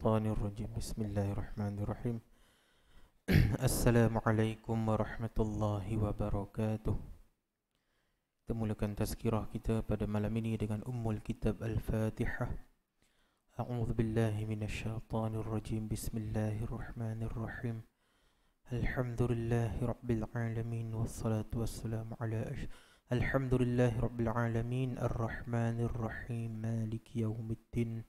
الشيطان الرجيم بسم الله الرحمن الرحيم السلام عليكم ورحمة الله وبركاته Kita mulakan tazkirah kita pada malam ini dengan Ummul Kitab al أعوذ بالله من الشيطان الرجيم بسم الله الرحمن الرحيم الحمد لله رب العالمين والصلاة والسلام على أش... الحمد لله رب العالمين الرحمن الرحيم مالك يوم الدين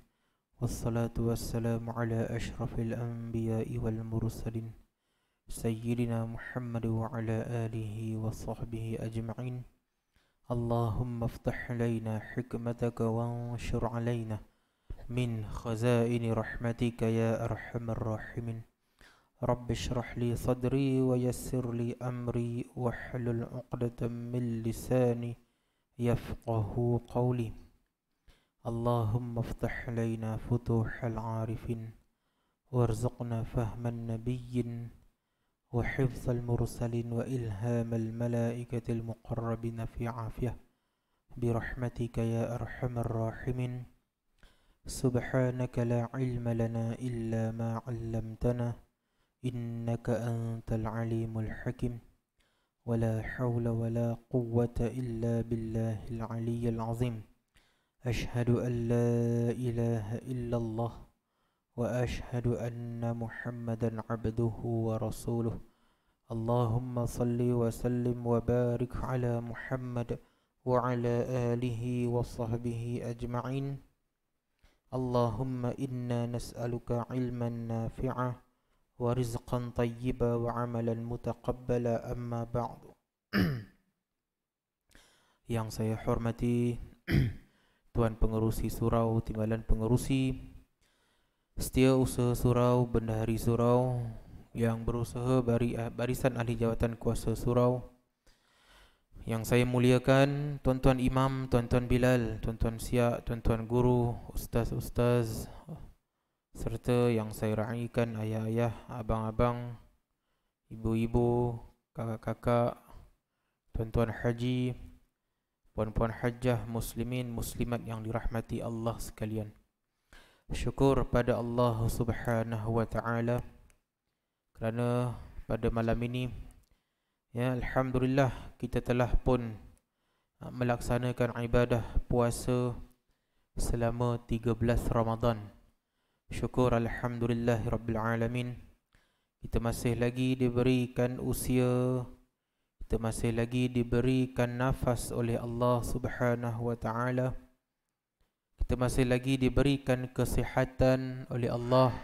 والصلاة والسلام على أشرف الأنبياء والمرسلين سيدنا محمد وعلى آله وصحبه أجمعين اللهم افتح علينا حكمتك وانشر علينا من خزائن رحمتك يا أرحم الراحمين رب اشرح لي صدري ويسر لي أمري واحلل عقدة من لساني يفقه قولي اللهم افتح علينا فتوح العارفين وارزقنا فهم النبيين وحفظ المرسلين وإلهام الملائكة المقربين في عافية برحمتك يا أرحم الراحمين سبحانك لا علم لنا إلا ما علمتنا إنك أنت العليم الحكيم ولا حول ولا قوة إلا بالله العلي العظيم أشهد أن لا إله إلا الله وأشهد أن محمدا عبده ورسوله اللهم صل وسلم وبارك على محمد وعلى آله وصحبه أجمعين اللهم إنا نسألك علما نافعا ورزقا طيبا وعملا متقبلا أما بعد yang saya hormati Tuan Pengerusi Surau, Timbalan Pengerusi, Setiausaha Surau, Bendahari Surau yang berusaha bari, eh, barisan ahli jawatan kuasa surau yang saya muliakan tuan-tuan imam, tuan-tuan bilal, tuan-tuan siak, tuan-tuan guru, ustaz-ustaz serta yang saya raikan ayah-ayah, abang-abang, ibu-ibu, kakak-kakak, tuan-tuan haji, puan-puan hajjah muslimin muslimat yang dirahmati Allah sekalian. Syukur pada Allah Subhanahu wa taala kerana pada malam ini ya alhamdulillah kita telah pun uh, melaksanakan ibadah puasa selama 13 Ramadhan. Syukur alhamdulillah rabbil alamin. Kita masih lagi diberikan usia kita masih lagi diberikan nafas oleh Allah Subhanahu wa taala kita masih lagi diberikan kesihatan oleh Allah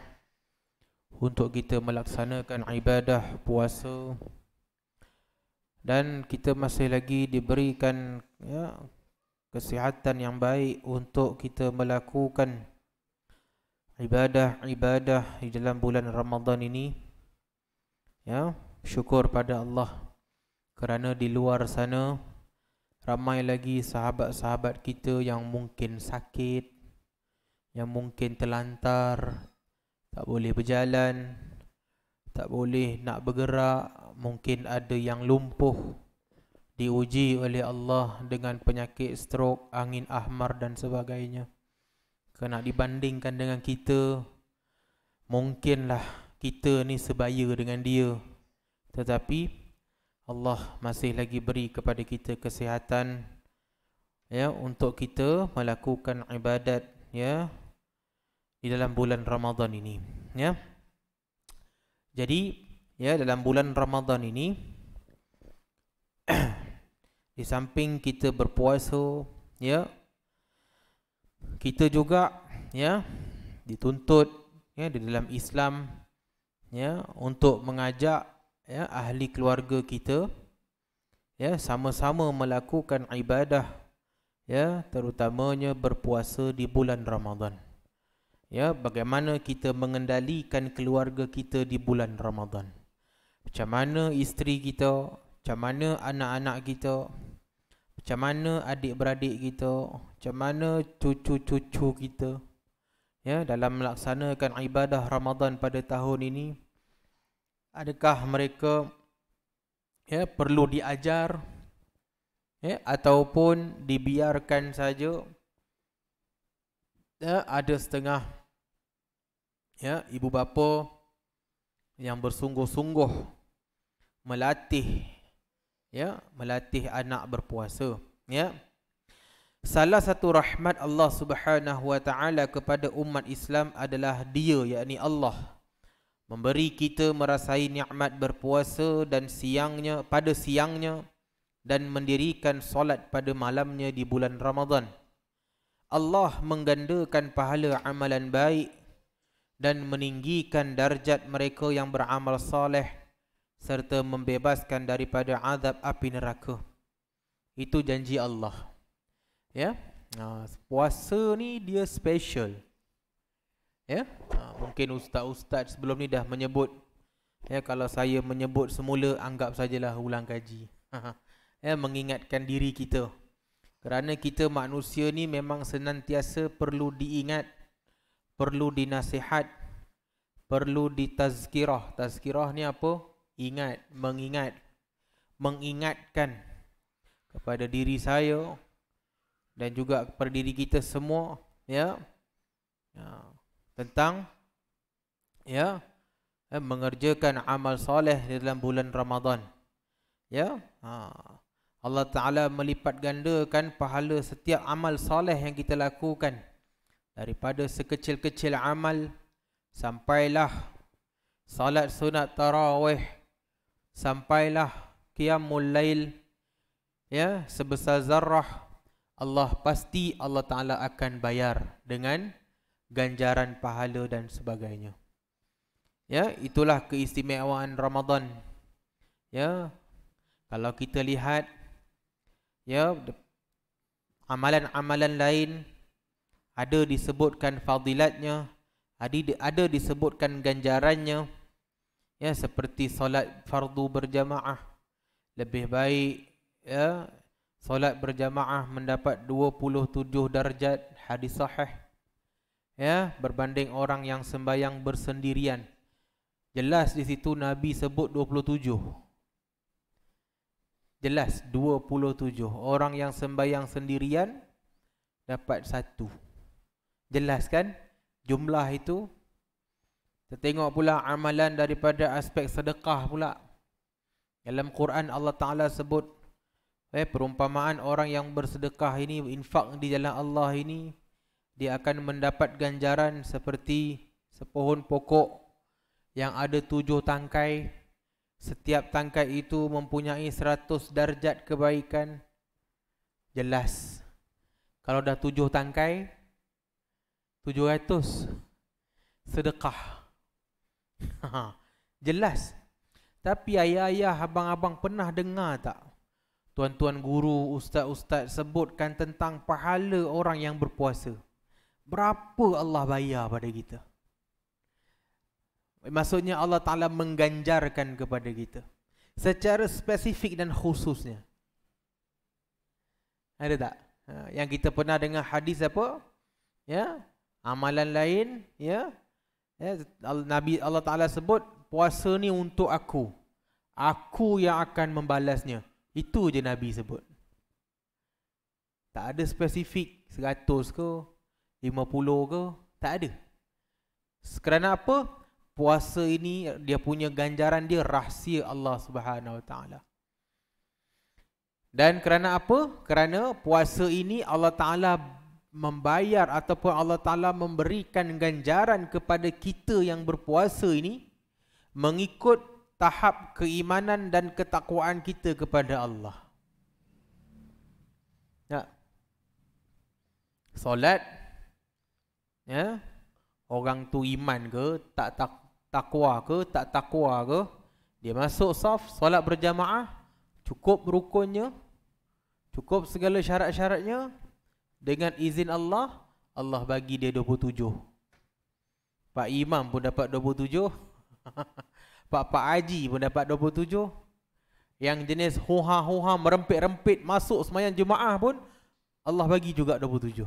untuk kita melaksanakan ibadah puasa dan kita masih lagi diberikan ya kesihatan yang baik untuk kita melakukan ibadah-ibadah di dalam bulan Ramadhan ini ya syukur pada Allah kerana di luar sana ramai lagi sahabat-sahabat kita yang mungkin sakit yang mungkin terlantar tak boleh berjalan tak boleh nak bergerak mungkin ada yang lumpuh diuji oleh Allah dengan penyakit strok angin ahmar dan sebagainya kena dibandingkan dengan kita mungkinlah kita ni sebaya dengan dia tetapi Allah masih lagi beri kepada kita kesihatan ya untuk kita melakukan ibadat ya di dalam bulan Ramadan ini ya jadi ya dalam bulan Ramadan ini di samping kita berpuasa ya kita juga ya dituntut ya di dalam Islam ya untuk mengajak ya, ahli keluarga kita ya sama-sama melakukan ibadah ya terutamanya berpuasa di bulan Ramadan. Ya, bagaimana kita mengendalikan keluarga kita di bulan Ramadan? Macam mana isteri kita, macam mana anak-anak kita, macam mana adik-beradik kita, macam mana cucu-cucu kita ya dalam melaksanakan ibadah Ramadan pada tahun ini adakah mereka ya perlu diajar ya ataupun dibiarkan saja ya, ada setengah ya ibu bapa yang bersungguh-sungguh melatih ya melatih anak berpuasa ya salah satu rahmat Allah Subhanahu wa taala kepada umat Islam adalah dia yakni Allah memberi kita merasai nikmat berpuasa dan siangnya pada siangnya dan mendirikan solat pada malamnya di bulan Ramadan. Allah menggandakan pahala amalan baik dan meninggikan darjat mereka yang beramal saleh serta membebaskan daripada azab api neraka. Itu janji Allah. Ya. Ah, puasa ni dia special. Ya mungkin ustaz-ustaz sebelum ni dah menyebut ya kalau saya menyebut semula anggap sajalah ulang kaji ya mengingatkan diri kita kerana kita manusia ni memang senantiasa perlu diingat perlu dinasihat perlu ditazkirah tazkirah ni apa ingat mengingat mengingatkan kepada diri saya dan juga kepada diri kita semua ya, ya tentang Ya. ya mengerjakan amal soleh dalam bulan Ramadan ya ha. Allah Taala melipat gandakan pahala setiap amal soleh yang kita lakukan daripada sekecil-kecil amal sampailah salat sunat tarawih sampailah qiyamul lail ya sebesar zarrah, Allah pasti Allah Taala akan bayar dengan ganjaran pahala dan sebagainya Ya, itulah keistimewaan Ramadan. Ya. Kalau kita lihat ya amalan-amalan lain ada disebutkan fadilatnya, ada ada disebutkan ganjarannya. Ya, seperti solat fardu berjamaah lebih baik ya solat berjamaah mendapat 27 darjat hadis sahih ya berbanding orang yang sembahyang bersendirian. Jelas di situ Nabi sebut 27. Jelas 27. Orang yang sembahyang sendirian dapat satu. Jelas kan jumlah itu? Kita tengok pula amalan daripada aspek sedekah pula. Dalam Quran Allah Ta'ala sebut eh, perumpamaan orang yang bersedekah ini, infak di jalan Allah ini, dia akan mendapat ganjaran seperti sepohon pokok yang ada tujuh tangkai. Setiap tangkai itu mempunyai seratus darjat kebaikan. Jelas. Kalau dah tujuh tangkai, tujuh ratus sedekah. Jelas. Tapi ayah-ayah, abang-abang pernah dengar tak? Tuan-tuan guru, ustaz-ustaz sebutkan tentang pahala orang yang berpuasa. Berapa Allah bayar pada kita? Maksudnya Allah Ta'ala mengganjarkan kepada kita. Secara spesifik dan khususnya. Ada tak? Ha, yang kita pernah dengar hadis apa? Ya? Amalan lain. Ya? ya? Nabi Allah Ta'ala sebut, puasa ni untuk aku. Aku yang akan membalasnya. Itu je Nabi sebut. Tak ada spesifik 100 ke 50 ke. Tak ada. Kerana apa? puasa ini dia punya ganjaran dia rahsia Allah Subhanahu Wa Taala. Dan kerana apa? Kerana puasa ini Allah Taala membayar ataupun Allah Taala memberikan ganjaran kepada kita yang berpuasa ini mengikut tahap keimanan dan ketakwaan kita kepada Allah. Ya. Solat ya. Orang tu iman ke tak tak takwa ke tak takwa ke dia masuk saf solat berjamaah cukup rukunnya cukup segala syarat-syaratnya dengan izin Allah Allah bagi dia 27 Pak Imam pun dapat 27 Pak Pak Haji pun dapat 27 yang jenis huha-huha merempit-rempit masuk semayang jemaah pun Allah bagi juga 27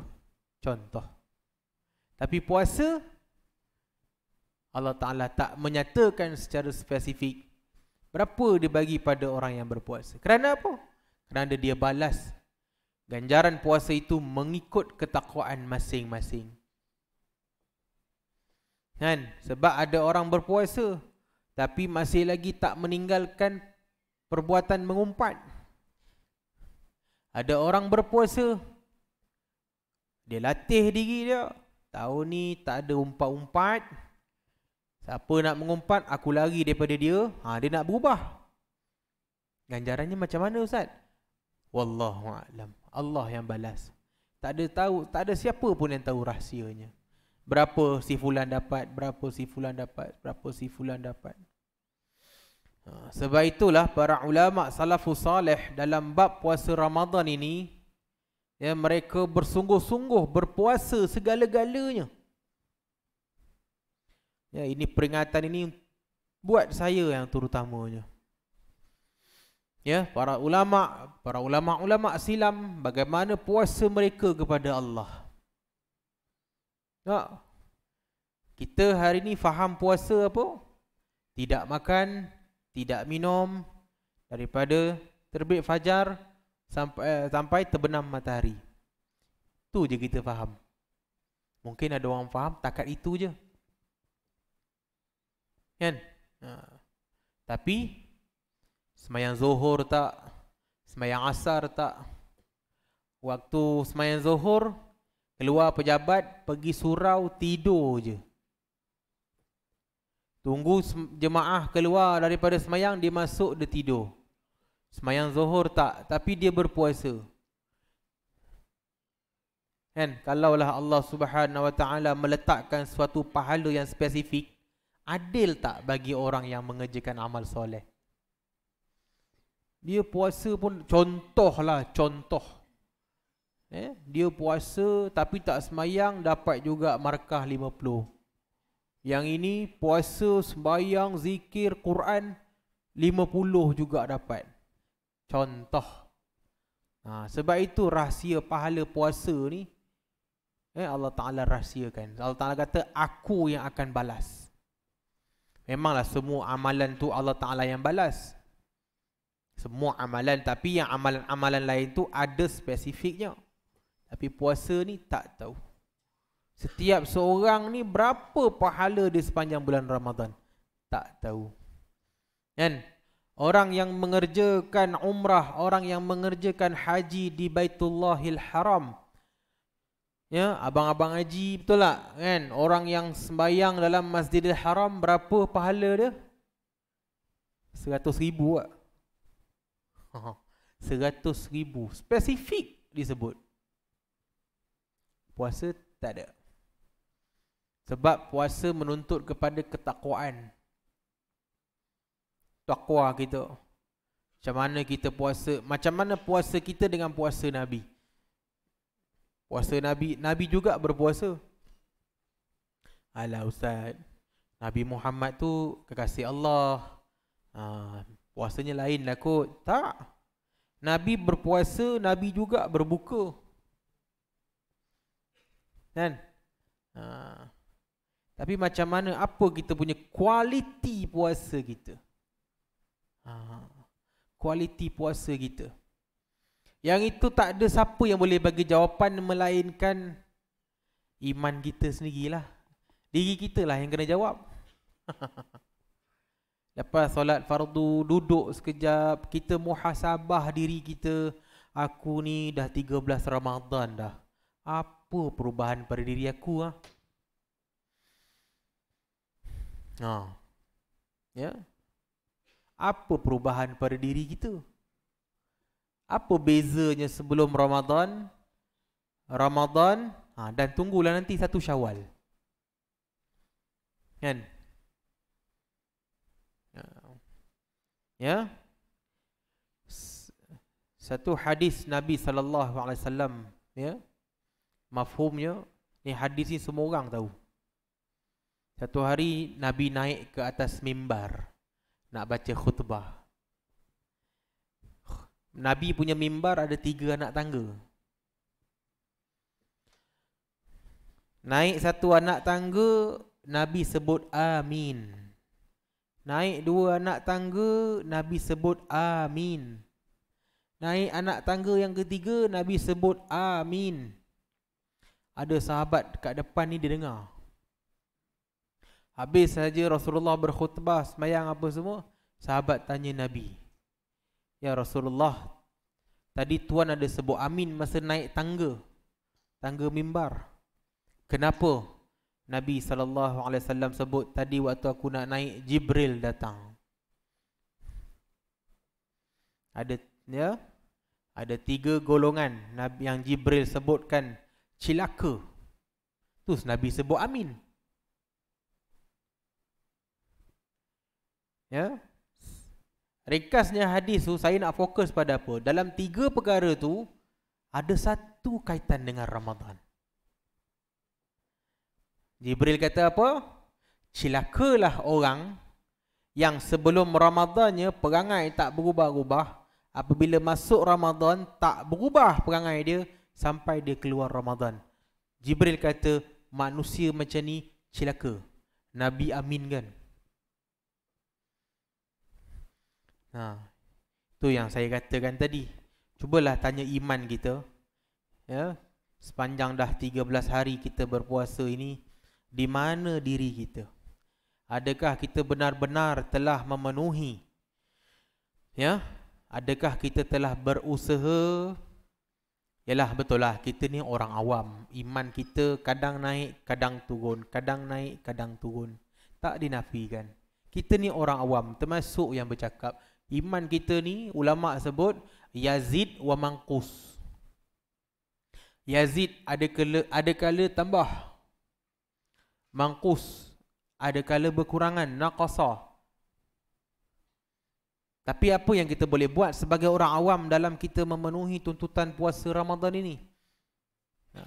contoh tapi puasa Allah Ta'ala tak menyatakan secara spesifik berapa dia bagi pada orang yang berpuasa. Kerana apa? Kerana dia balas ganjaran puasa itu mengikut ketakwaan masing-masing. Kan? Sebab ada orang berpuasa tapi masih lagi tak meninggalkan perbuatan mengumpat. Ada orang berpuasa, dia latih diri dia. Tahun ni tak ada umpat-umpat, Siapa nak mengumpat, aku lari daripada dia. Ha, dia nak berubah. Ganjarannya macam mana Ustaz? Wallahu'alam. Allah yang balas. Tak ada tahu, tak ada siapa pun yang tahu rahsianya. Berapa si Fulan dapat, berapa si Fulan dapat, berapa si Fulan dapat. Ha, sebab itulah para ulama salafus salih dalam bab puasa Ramadan ini, ya, mereka bersungguh-sungguh berpuasa segala-galanya. Ya, ini peringatan ini buat saya yang terutamanya. Ya, para ulama, para ulama-ulama silam bagaimana puasa mereka kepada Allah. Ya. Kita hari ini faham puasa apa? Tidak makan, tidak minum daripada terbit fajar sampai eh, sampai terbenam matahari. Tu je kita faham. Mungkin ada orang faham takat itu je. Kan? Ha. Tapi semayang zuhur tak? Semayang asar tak? Waktu semayang zuhur keluar pejabat pergi surau tidur je. Tunggu jemaah keluar daripada semayang dia masuk dia tidur. Semayang zuhur tak? Tapi dia berpuasa. Kan? Kalaulah Allah Subhanahu Wa Taala meletakkan suatu pahala yang spesifik adil tak bagi orang yang mengerjakan amal soleh? Dia puasa pun contoh lah contoh. Eh, dia puasa tapi tak semayang dapat juga markah 50. Yang ini puasa, sembayang, zikir, Quran 50 juga dapat. Contoh. Ha, sebab itu rahsia pahala puasa ni eh, Allah Ta'ala rahsiakan. Allah Ta'ala kata, aku yang akan balas. Memanglah semua amalan tu Allah Ta'ala yang balas Semua amalan Tapi yang amalan-amalan lain tu Ada spesifiknya Tapi puasa ni tak tahu Setiap seorang ni Berapa pahala dia sepanjang bulan Ramadan Tak tahu Kan? Orang yang mengerjakan umrah Orang yang mengerjakan haji di Baitullahil Haram Ya, abang-abang haji betul tak? Kan? Orang yang sembahyang dalam Masjidil Haram berapa pahala dia? 100,000 ah. ribu. spesifik disebut. Puasa tak ada. Sebab puasa menuntut kepada ketakwaan. Takwa kita. Macam mana kita puasa? Macam mana puasa kita dengan puasa Nabi? Puasa Nabi Nabi juga berpuasa Alah Ustaz Nabi Muhammad tu kekasih Allah ha, Puasanya lain lah kot Tak Nabi berpuasa Nabi juga berbuka Kan ha. Tapi macam mana apa kita punya kualiti puasa kita ha. Kualiti puasa kita yang itu tak ada siapa yang boleh bagi jawapan melainkan iman kita sendirilah. Diri kita lah yang kena jawab. Lepas solat fardu, duduk sekejap, kita muhasabah diri kita. Aku ni dah 13 Ramadan dah. Apa perubahan pada diri aku ah? Ha. Ya. Apa perubahan pada diri kita? apa bezanya sebelum Ramadan? Ramadan ha, dan tunggulah nanti satu syawal. Kan? Ya. ya. Satu hadis Nabi SAW ya. Mafhumnya ni hadis ni semua orang tahu. Satu hari Nabi naik ke atas mimbar nak baca khutbah. Nabi punya mimbar ada tiga anak tangga. Naik satu anak tangga, Nabi sebut amin. Naik dua anak tangga, Nabi sebut amin. Naik anak tangga yang ketiga, Nabi sebut amin. Ada sahabat kat depan ni dia dengar. Habis saja Rasulullah berkhutbah, semayang apa semua, sahabat tanya Nabi. Ya Rasulullah Tadi tuan ada sebut amin masa naik tangga Tangga mimbar Kenapa Nabi SAW sebut tadi waktu aku nak naik Jibril datang Ada ya ada tiga golongan Nabi yang Jibril sebutkan cilaka. Terus Nabi sebut amin. Ya, Rekasnya hadis tu saya nak fokus pada apa? Dalam tiga perkara tu ada satu kaitan dengan Ramadan. Jibril kata apa? Cilakalah orang yang sebelum Ramadannya perangai tak berubah-ubah. Apabila masuk Ramadan tak berubah perangai dia sampai dia keluar Ramadan. Jibril kata manusia macam ni cilaka. Nabi amin kan? Ha. tu yang saya katakan tadi. Cubalah tanya iman kita. Ya. Sepanjang dah 13 hari kita berpuasa ini, di mana diri kita? Adakah kita benar-benar telah memenuhi? Ya. Adakah kita telah berusaha? Yalah betul lah, kita ni orang awam. Iman kita kadang naik, kadang turun. Kadang naik, kadang turun. Tak dinafikan. Kita ni orang awam, termasuk yang bercakap. Iman kita ni ulama sebut yazid wa Mangkus. Yazid ada kala ada kala tambah. Mangkus ada kala berkurangan naqasa. Tapi apa yang kita boleh buat sebagai orang awam dalam kita memenuhi tuntutan puasa Ramadan ini? Ha.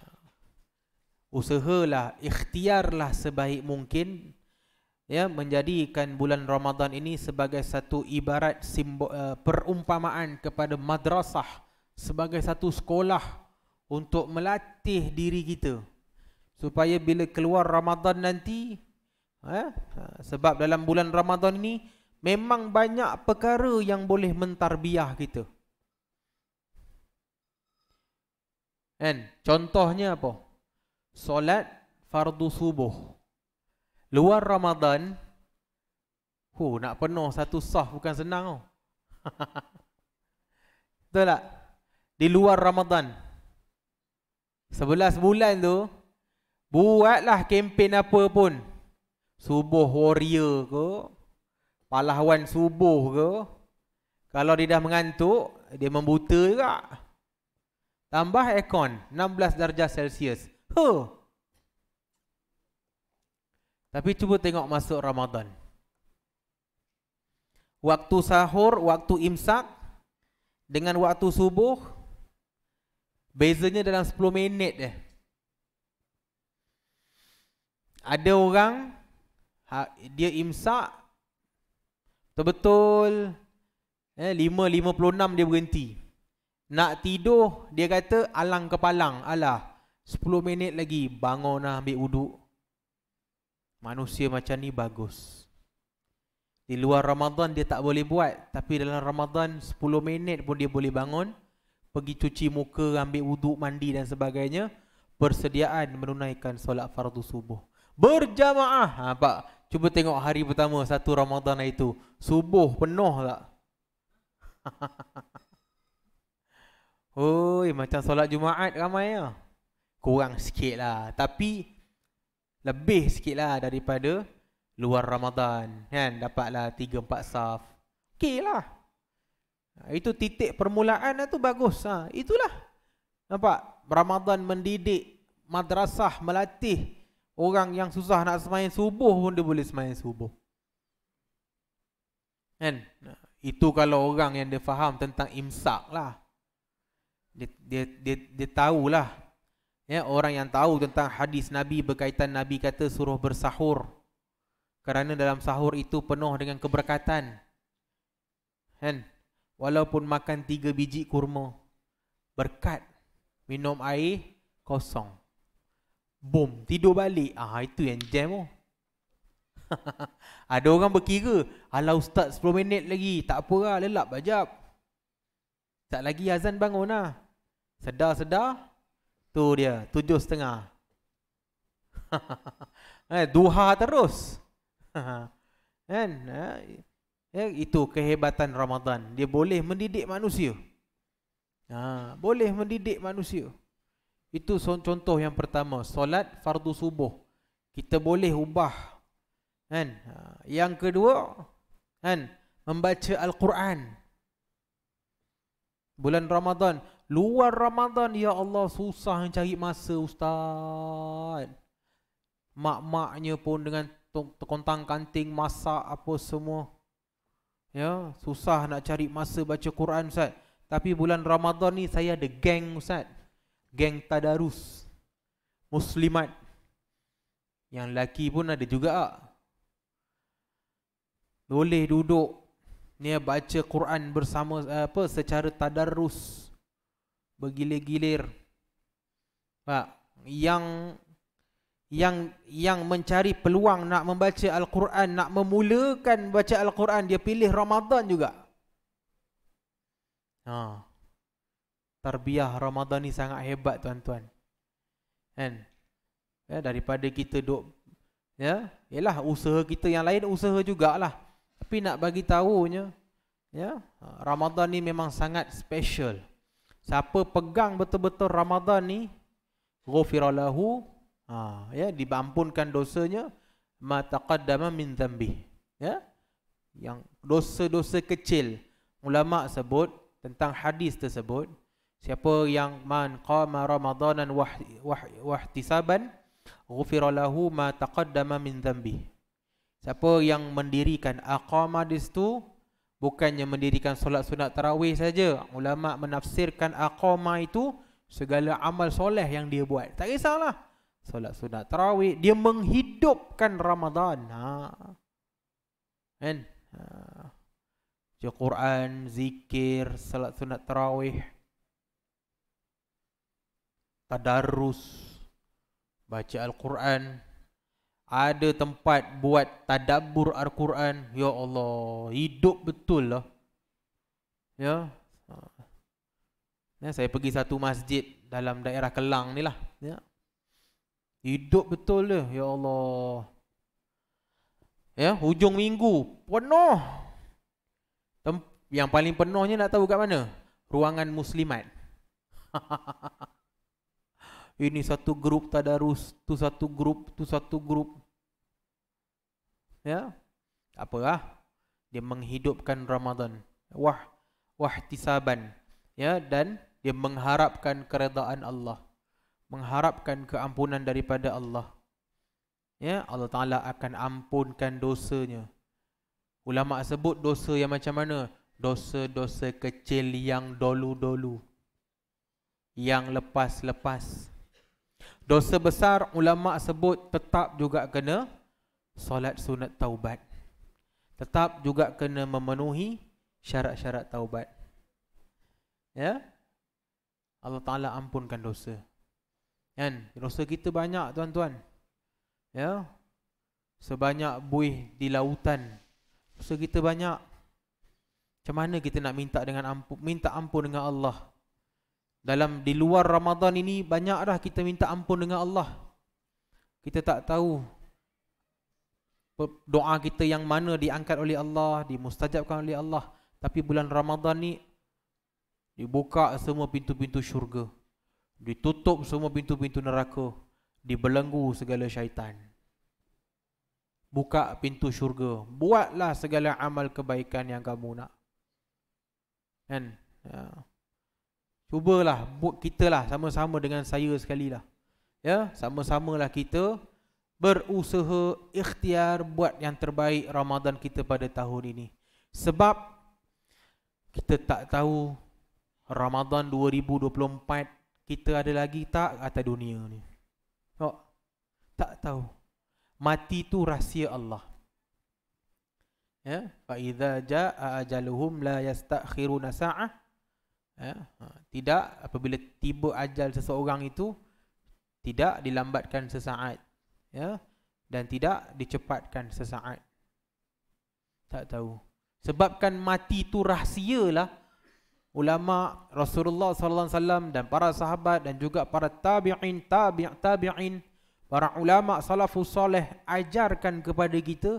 Usahalah, ikhtiarlah sebaik mungkin ya menjadikan bulan Ramadan ini sebagai satu ibarat simbol, uh, perumpamaan kepada madrasah sebagai satu sekolah untuk melatih diri kita supaya bila keluar Ramadan nanti eh, sebab dalam bulan Ramadan ini memang banyak perkara yang boleh mentarbiah kita kan contohnya apa solat fardu subuh luar Ramadan huh, nak penuh satu sah bukan senang tau. Betul tak? Di luar Ramadan sebelas bulan tu buatlah kempen apa pun. Subuh warrior ke, pahlawan subuh ke. Kalau dia dah mengantuk, dia membuta juga. Tambah aircon 16 darjah Celsius. Huh. Tapi cuba tengok masuk Ramadan. Waktu sahur, waktu imsak dengan waktu subuh bezanya dalam 10 minit eh. Ada orang ha, dia imsak betul-betul eh 5.56 dia berhenti. Nak tidur dia kata alang kepalang. Alah 10 minit lagi bangunlah ambil uduk manusia macam ni bagus. Di luar Ramadan dia tak boleh buat, tapi dalam Ramadan 10 minit pun dia boleh bangun, pergi cuci muka, ambil wuduk, mandi dan sebagainya, persediaan menunaikan solat fardu subuh. Berjamaah. Ha, pak, cuba tengok hari pertama satu Ramadan itu, subuh penuh tak? Oh, macam solat Jumaat ramai ya. Kurang sikit lah. Tapi lebih sikit lah daripada luar Ramadan. Kan? Dapatlah 3-4 saf. Okey lah. Itu titik permulaan tu bagus. Ha, itulah. Nampak? Ramadan mendidik madrasah melatih orang yang susah nak semain subuh pun dia boleh semain subuh. Kan? Itu kalau orang yang dia faham tentang imsak lah. Dia, dia, dia, dia tahulah Ya, orang yang tahu tentang hadis Nabi berkaitan Nabi kata suruh bersahur. Kerana dalam sahur itu penuh dengan keberkatan. Kan? Walaupun makan tiga biji kurma. Berkat. Minum air kosong. Boom. Tidur balik. Ah Itu yang jam. Oh. Ada orang berkira. Alah ustaz 10 minit lagi. Tak apa lah. Lelap bajap. Tak lagi azan bangun lah. Sedar-sedar. Tu dia, tujuh setengah. eh, duha terus. Kan? Eh, eh, itu kehebatan Ramadan. Dia boleh mendidik manusia. Ha, boleh mendidik manusia. Itu contoh yang pertama. Solat fardu subuh. Kita boleh ubah. Kan? Ha, yang kedua, kan? membaca Al-Quran. Bulan Ramadan. Ramadan. Luar Ramadan ya Allah susah nak cari masa ustaz. Mak-maknya pun dengan tokontang kanting masak apa semua. Ya, susah nak cari masa baca Quran ustaz. Tapi bulan Ramadan ni saya ada geng ustaz. Geng tadarus. Muslimat. Yang lelaki pun ada juga. Boleh duduk ni baca Quran bersama eh, apa secara tadarus bergilir-gilir. Pak, yang yang yang mencari peluang nak membaca al-Quran, nak memulakan baca al-Quran, dia pilih Ramadan juga. Ha. Tarbiyah Ramadan ni sangat hebat tuan-tuan. Kan? Ya, daripada kita duk ya, yalah usaha kita yang lain usaha jugalah. Tapi nak bagi tahunya ya, Ramadan ni memang sangat special siapa pegang betul-betul Ramadhan ni ghufira lahu ha ya dibampunkan dosanya ma taqaddama min dhanbi ya yang dosa-dosa kecil ulama sebut tentang hadis tersebut siapa yang man qama ramadanan wah wah wahtisaban lahu ma taqaddama min dhanbi siapa yang mendirikan aqama di situ bukannya mendirikan solat sunat tarawih saja ulama menafsirkan aqama itu segala amal soleh yang dia buat tak kisahlah solat sunat tarawih dia menghidupkan Ramadan ha kan ha. Quran zikir solat sunat tarawih tadarus baca al-Quran ada tempat buat tadabbur al-Quran ya Allah hidup betul lah ya ya saya pergi satu masjid dalam daerah Kelang ni lah ya hidup betul lah. ya Allah ya hujung minggu penuh Tem- yang paling penuhnya nak tahu kat mana ruangan muslimat ini satu grup tadarus tu satu grup tu satu grup ya apalah dia menghidupkan Ramadan wah wah tisaban ya dan dia mengharapkan keredaan Allah mengharapkan keampunan daripada Allah ya Allah taala akan ampunkan dosanya ulama sebut dosa yang macam mana dosa-dosa kecil yang dulu-dulu yang lepas-lepas dosa besar ulama sebut tetap juga kena solat sunat taubat. Tetap juga kena memenuhi syarat-syarat taubat. Ya. Allah Taala ampunkan dosa. Kan? Dosa kita banyak tuan-tuan. Ya. Sebanyak buih di lautan. Dosa kita banyak. Macam mana kita nak minta dengan ampun minta ampun dengan Allah? Dalam di luar Ramadan ini banyak dah kita minta ampun dengan Allah. Kita tak tahu doa kita yang mana diangkat oleh Allah, dimustajabkan oleh Allah. Tapi bulan Ramadan ni dibuka semua pintu-pintu syurga. Ditutup semua pintu-pintu neraka. Dibelenggu segala syaitan. Buka pintu syurga. Buatlah segala amal kebaikan yang kamu nak. Kan? Ya. Cubalah buat kita lah sama-sama dengan saya sekali lah. Ya, sama sama lah kita berusaha ikhtiar buat yang terbaik Ramadan kita pada tahun ini. Sebab kita tak tahu Ramadan 2024 kita ada lagi tak atas dunia ni. Oh, tak tahu. Mati tu rahsia Allah. Ya, fa idza jaa ajaluhum la yastakhiruna sa'ah. Ya, ha, tidak apabila tiba ajal seseorang itu tidak dilambatkan sesaat ya dan tidak dicepatkan sesaat tak tahu sebabkan mati itu rahsialah ulama Rasulullah sallallahu alaihi wasallam dan para sahabat dan juga para tabi'in tabi' tabi'in para ulama salafus soleh ajarkan kepada kita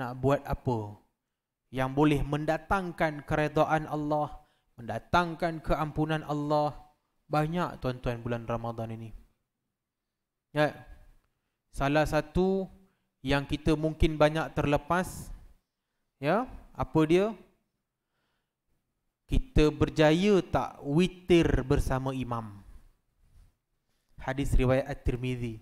nak buat apa yang boleh mendatangkan keredaan Allah mendatangkan keampunan Allah banyak tuan-tuan bulan Ramadan ini Ya. Salah satu yang kita mungkin banyak terlepas ya, apa dia? Kita berjaya tak witir bersama imam? Hadis riwayat At-Tirmizi.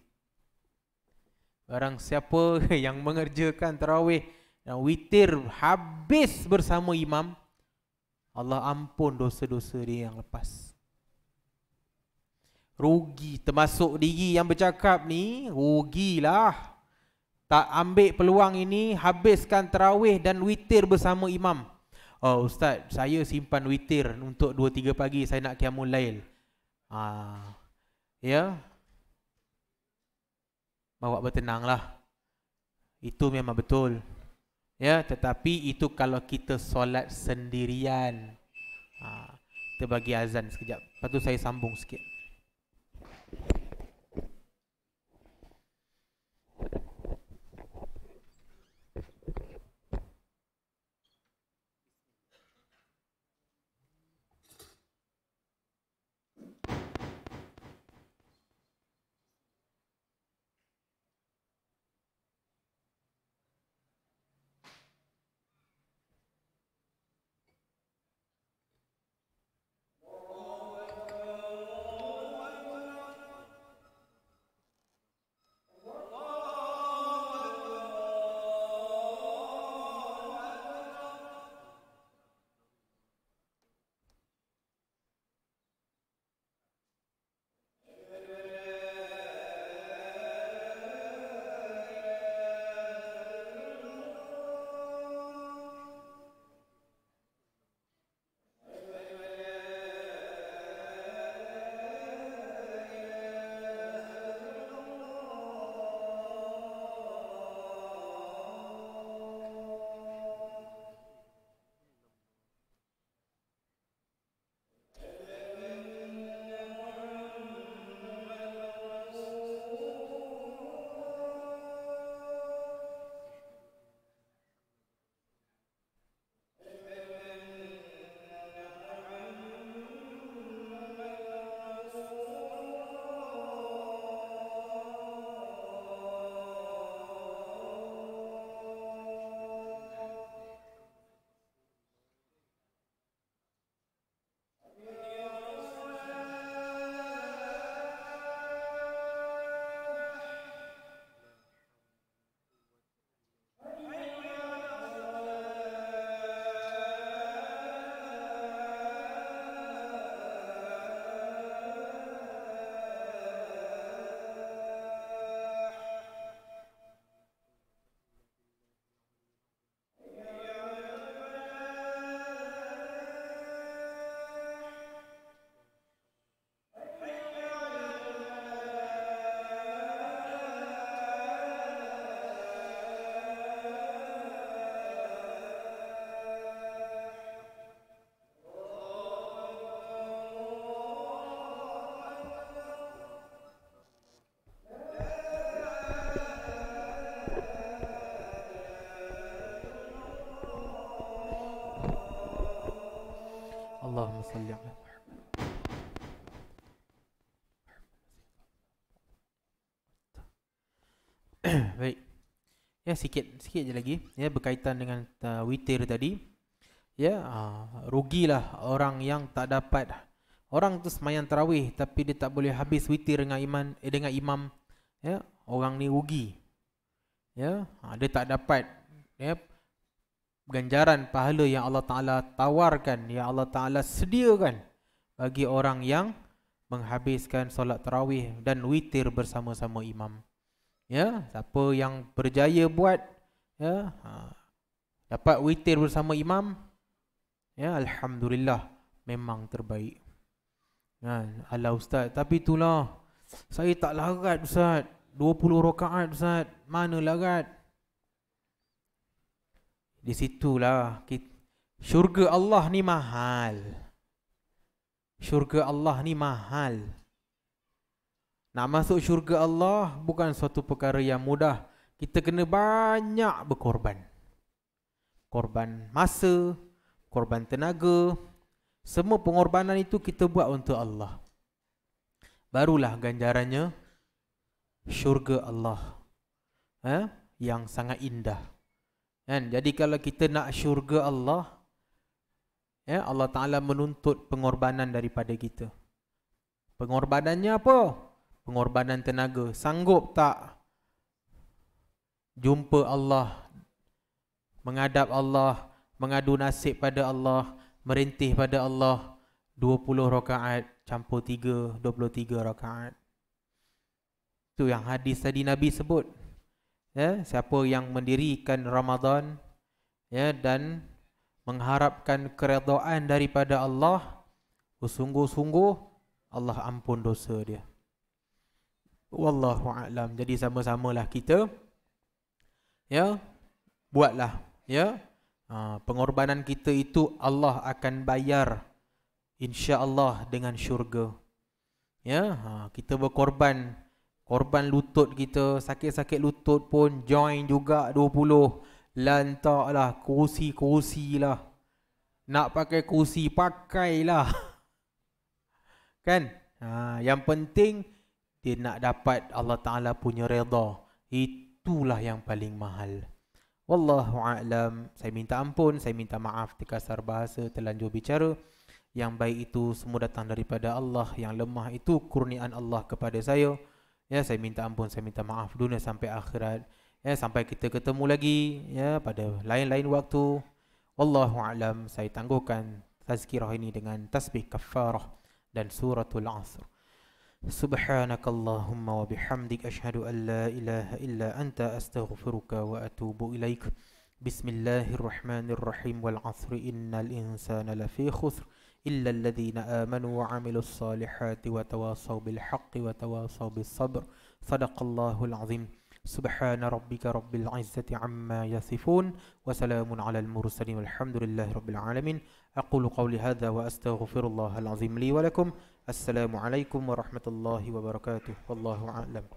Barang siapa yang mengerjakan tarawih dan witir habis bersama imam, Allah ampun dosa-dosa dia yang lepas. Rugi termasuk diri yang bercakap ni Rugilah Tak ambil peluang ini Habiskan terawih dan witir bersama imam Oh ustaz saya simpan witir Untuk 2-3 pagi saya nak kiamul lail ha. Ah, ya Bawa bertenang lah Itu memang betul Ya tetapi itu kalau kita solat sendirian ha. Kita bagi azan sekejap Lepas tu saya sambung sikit Baik. Ya sikit sikit je lagi ya berkaitan dengan uh, witir tadi. Ya, uh, rugilah orang yang tak dapat orang tu semayan tarawih tapi dia tak boleh habis witir dengan imam eh, dengan imam ya, orang ni rugi. Ya, uh, dia tak dapat ya ganjaran pahala yang Allah Taala tawarkan, yang Allah Taala sediakan bagi orang yang menghabiskan solat tarawih dan witir bersama-sama imam ya siapa yang berjaya buat ya ha, dapat witir bersama imam ya alhamdulillah memang terbaik ya ala ustaz tapi itulah saya tak larat ustaz 20 rakaat ustaz mana larat di situlah kita, syurga Allah ni mahal syurga Allah ni mahal nak masuk syurga Allah bukan suatu perkara yang mudah. Kita kena banyak berkorban. Korban masa, korban tenaga. Semua pengorbanan itu kita buat untuk Allah. Barulah ganjarannya syurga Allah. Eh? Yang sangat indah. Kan? Jadi kalau kita nak syurga Allah, eh, Allah Ta'ala menuntut pengorbanan daripada kita. Pengorbanannya apa? pengorbanan tenaga sanggup tak jumpa Allah menghadap Allah mengadu nasib pada Allah merintih pada Allah 20 rakaat campur 3 23 rakaat tu yang hadis tadi Nabi sebut ya siapa yang mendirikan Ramadan ya dan mengharapkan keredaan daripada Allah bersungguh-sungguh Allah ampun dosa dia Wallahu a'lam. Jadi sama-samalah kita ya buatlah ya. Ha, pengorbanan kita itu Allah akan bayar insya-Allah dengan syurga. Ya, ha, kita berkorban korban lutut kita, sakit-sakit lutut pun join juga 20 lantaklah kerusi-kerusi lah. Nak pakai kerusi pakailah. Kan? Ha, yang penting dia nak dapat Allah Taala punya reda, itulah yang paling mahal wallahu aalam saya minta ampun saya minta maaf terkasar bahasa terlanjur bicara yang baik itu semua datang daripada Allah yang lemah itu kurnian Allah kepada saya ya saya minta ampun saya minta maaf dunia sampai akhirat ya sampai kita ketemu lagi ya pada lain-lain waktu wallahu aalam saya tangguhkan tazkirah ini dengan tasbih kafarah dan suratul asr سبحانك اللهم وبحمدك أشهد أن لا إله إلا أنت أستغفرك وأتوب إليك بسم الله الرحمن الرحيم والعصر إن الإنسان لفي خسر إلا الذين آمنوا وعملوا الصالحات وتواصوا بالحق وتواصوا بالصبر صدق الله العظيم سبحان ربك رب العزة عما يصفون وسلام على المرسلين والحمد لله رب العالمين أقول قولي هذا وأستغفر الله العظيم لي ولكم Assalamualaikum warahmatullahi wabarakatuh. Wallahu a'lam.